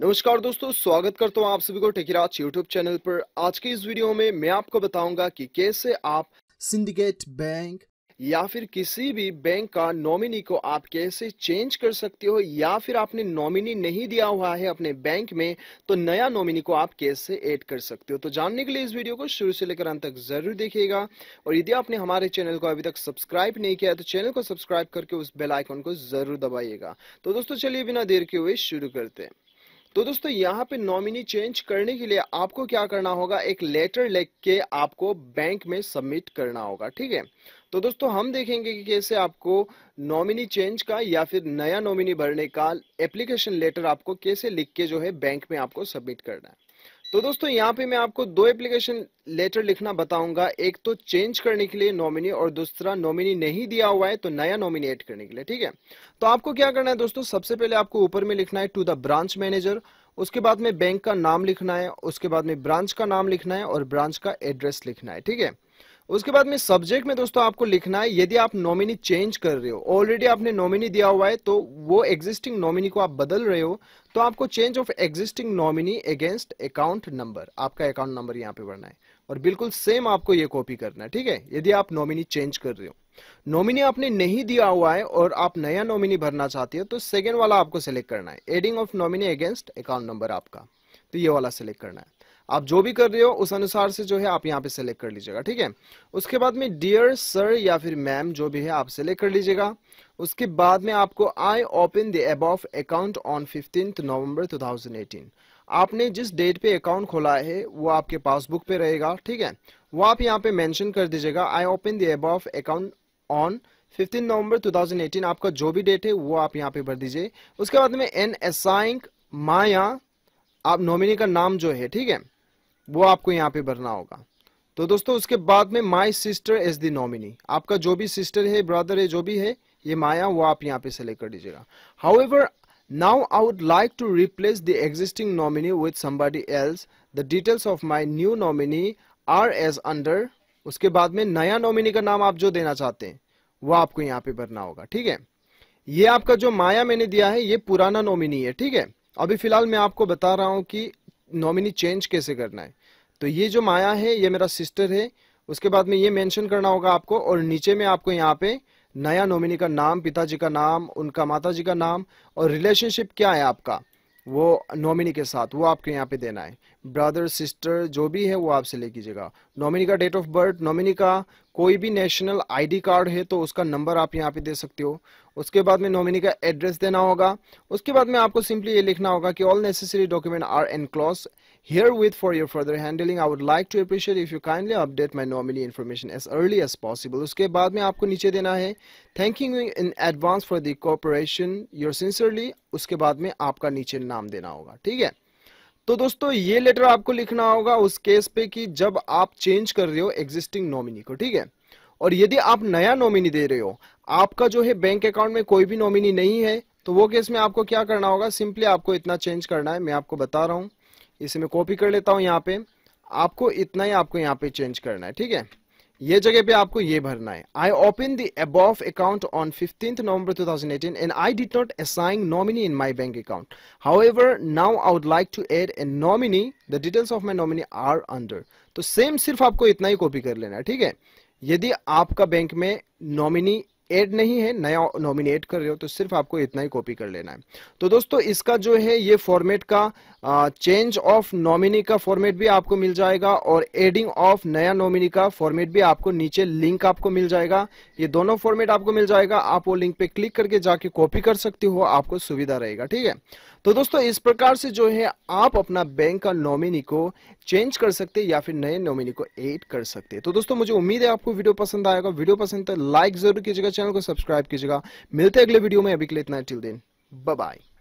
नमस्कार दोस्तों स्वागत करता हूँ आप सभी को टेकिराज यूट्यूब चैनल पर आज की इस वीडियो में मैं आपको बताऊंगा कि कैसे आप सिंडिकेट बैंक या फिर किसी भी बैंक का नॉमिनी को आप कैसे चेंज कर सकते हो या फिर आपने नॉमिनी नहीं दिया हुआ है अपने बैंक में तो नया नॉमिनी को आप कैसे ऐड कर सकते हो तो जानने के लिए इस वीडियो को शुरू से लेकर अंत तक जरूर देखिएगा और यदि आपने हमारे चैनल को अभी तक सब्सक्राइब नहीं किया है तो चैनल को सब्सक्राइब करके उस बेलाइकॉन को जरूर दबाइएगा तो दोस्तों चलिए बिना देर के हुए शुरू करते हैं तो दोस्तों यहाँ पे नॉमिनी चेंज करने के लिए आपको क्या करना होगा एक लेटर लिख के आपको बैंक में सबमिट करना होगा ठीक है तो दोस्तों हम देखेंगे कि कैसे आपको नॉमिनी चेंज का या फिर नया नॉमिनी भरने का एप्लीकेशन लेटर आपको कैसे लिख के जो है बैंक में आपको सबमिट करना है तो दोस्तों यहाँ पे मैं आपको दो एप्लीकेशन लेटर लिखना बताऊंगा एक तो चेंज करने के लिए नॉमिनी और दूसरा नॉमिनी नहीं दिया हुआ है तो नया नॉमिनी एड करने के लिए ठीक है तो आपको क्या करना है दोस्तों सबसे पहले आपको ऊपर में लिखना है टू द ब्रांच मैनेजर उसके बाद में बैंक का नाम लिखना है उसके बाद में ब्रांच का नाम लिखना है और ब्रांच का एड्रेस लिखना है ठीक है उसके बाद में सब्जेक्ट में दोस्तों आपको लिखना है यदि आप नॉमिनी चेंज कर रहे हो ऑलरेडी आपने नॉमिनी दिया हुआ है तो वो एग्जिस्टिंग नॉमिनी को आप बदल रहे हो तो आपको change of existing nominee against account number आपका अकाउंट नंबर यहाँ पे भरना है और बिल्कुल सेम आपको ये कॉपी करना है ठीक है यदि आप नॉमिनी चेंज कर रहे हो नॉमिनी आपने नहीं दिया हुआ है और आप नया नॉमिनी भरना चाहते हो तो सेकेंड वाला आपको सेलेक्ट करना है adding of nominee against account number आपका तो ये वाला सेलेक्ट करना है आप जो भी कर रहे हो उस अनुसार से जो है आप यहाँ पे सेलेक्ट कर लीजिएगा ठीक है उसके बाद में डियर सर या फिर मैम जो भी है आप सेलेक्ट कर लीजिएगा उसके बाद में आपको I open the above account on fifteen thousand eighteen आपने जिस डेट पे अकाउंट खोला है वो आपके पासबुक पे रहेगा ठीक है वो आप यहाँ पे मेंशन कर दीजिएगा I open the above account on 15 November 2018 आपका जो भी डेट है वो आप यहाँ पे भर दीजिए उसके बाद में एन एसाइंक माया आप नॉमिनी का नाम जो है ठीक है वो आपको यहाँ पे भरना होगा तो दोस्तों उसके बाद में my sister as the nominee आपका जो भी सिस्टर है ब्रदर है जो भी है ये माया वो आप यहाँ पे सेलेक्ट कर दीजिएगा however now I would like to replace the existing nominee with somebody else the details of my new nominee are as under उसके बाद में नया नॉमिनी का नाम आप जो देना चाहते हैं वो आपको यहाँ पे भरना होगा ठीक है ये आपका जो माया मैंने दिया है ये पुराना नॉमिनी है ठीक है अभी फिलहाल मैं आपको बता रहा हूँ कि नॉमिनी चेंज कैसे करना है तो ये जो माया है ये मेरा सिस्टर है उसके बाद में ये मेंशन करना होगा आपको और नीचे में आपको यहाँ पे नया नॉमिनी का नाम पिताजी का नाम उनका माताजी का नाम और रिलेशनशिप क्या है आपका वो नॉमिनी के साथ वो आपके यहाँ पे देना है ब्रदर सिस्टर जो भी है वो आपसे ले कीजिएगा नॉमिनी का डेट ऑफ बर्थ नॉमिनी का कोई भी नेशनल आईडी कार्ड है तो उसका नंबर आप यहाँ पे दे सकते हो उसके बाद में नॉमिनी का एड्रेस देना होगा उसके बाद में आपको सिंपली ये लिखना होगा कि all necessary document are enclose herewith for your further handling I would like to appreciate if you kindly update my nominee information as early as possible उसके बाद में आपको नीचे देना है thanking you in advance for the cooperation your sincerely उसके बाद में आपका नीचे नाम देना होगा ठीक है तो दोस्तों ये लेटर आपको लिखना होगा उस केस पे कि जब आप चेंज कर रहे हो एग्जिस्टिंग नॉमिनी को ठीक है और यदि आप नया नॉमिनी दे रहे हो आपका जो है बैंक अकाउंट में कोई भी नॉमिनी नहीं है तो वो केस में आपको क्या करना होगा सिंपली आपको इतना चेंज करना है मैं आपको बता रहा हूँ इसे मैं कॉपी कर लेता हूँ यहाँ पे आपको इतना ही आपको यहाँ पे चेंज करना है ठीक है ये जगह पे आपको ये भरना है I open the above account on fifteen November 2018 and I did not assign nominee in my bank account however now I would like to add a nominee the details of my nominee are under तो same सिर्फ आपको इतना ही copy कर लेना है ठीक है यदि आपका बैंक में नॉमिनी एड नहीं है नया नॉमिनेट कर रहे हो तो सिर्फ आपको इतना ही कॉपी कर लेना है तो दोस्तों इसका जो है ये फॉर्मेट का चेंज ऑफ नॉमिनी का फॉर्मेट भी आपको मिल जाएगा और एडिंग ऑफ नया नॉमिनी का फॉर्मेट भी आपको नीचे लिंक आपको मिल जाएगा ये दोनों फॉर्मेट आपको मिल जाएगा आप वो लिंक पे क्लिक करके जाके कॉपी कर सकते हो आपको सुविधा रहेगा ठीक है तो दोस्तों इस प्रकार से जो है आप अपना बैंक का नॉमिनी को चेंज कर सकते या फिर नए नॉमिनी को एड कर सकते तो दोस्तों मुझे उम्मीद है आपको वीडियो पसंद आएगा वीडियो पसंद लाइक तो जरूर कीजिएगा चैनल को सब्सक्राइब कीजिएगा मिलते हैं अगले वीडियो में अभी के लिए इतना टिल दिन बाय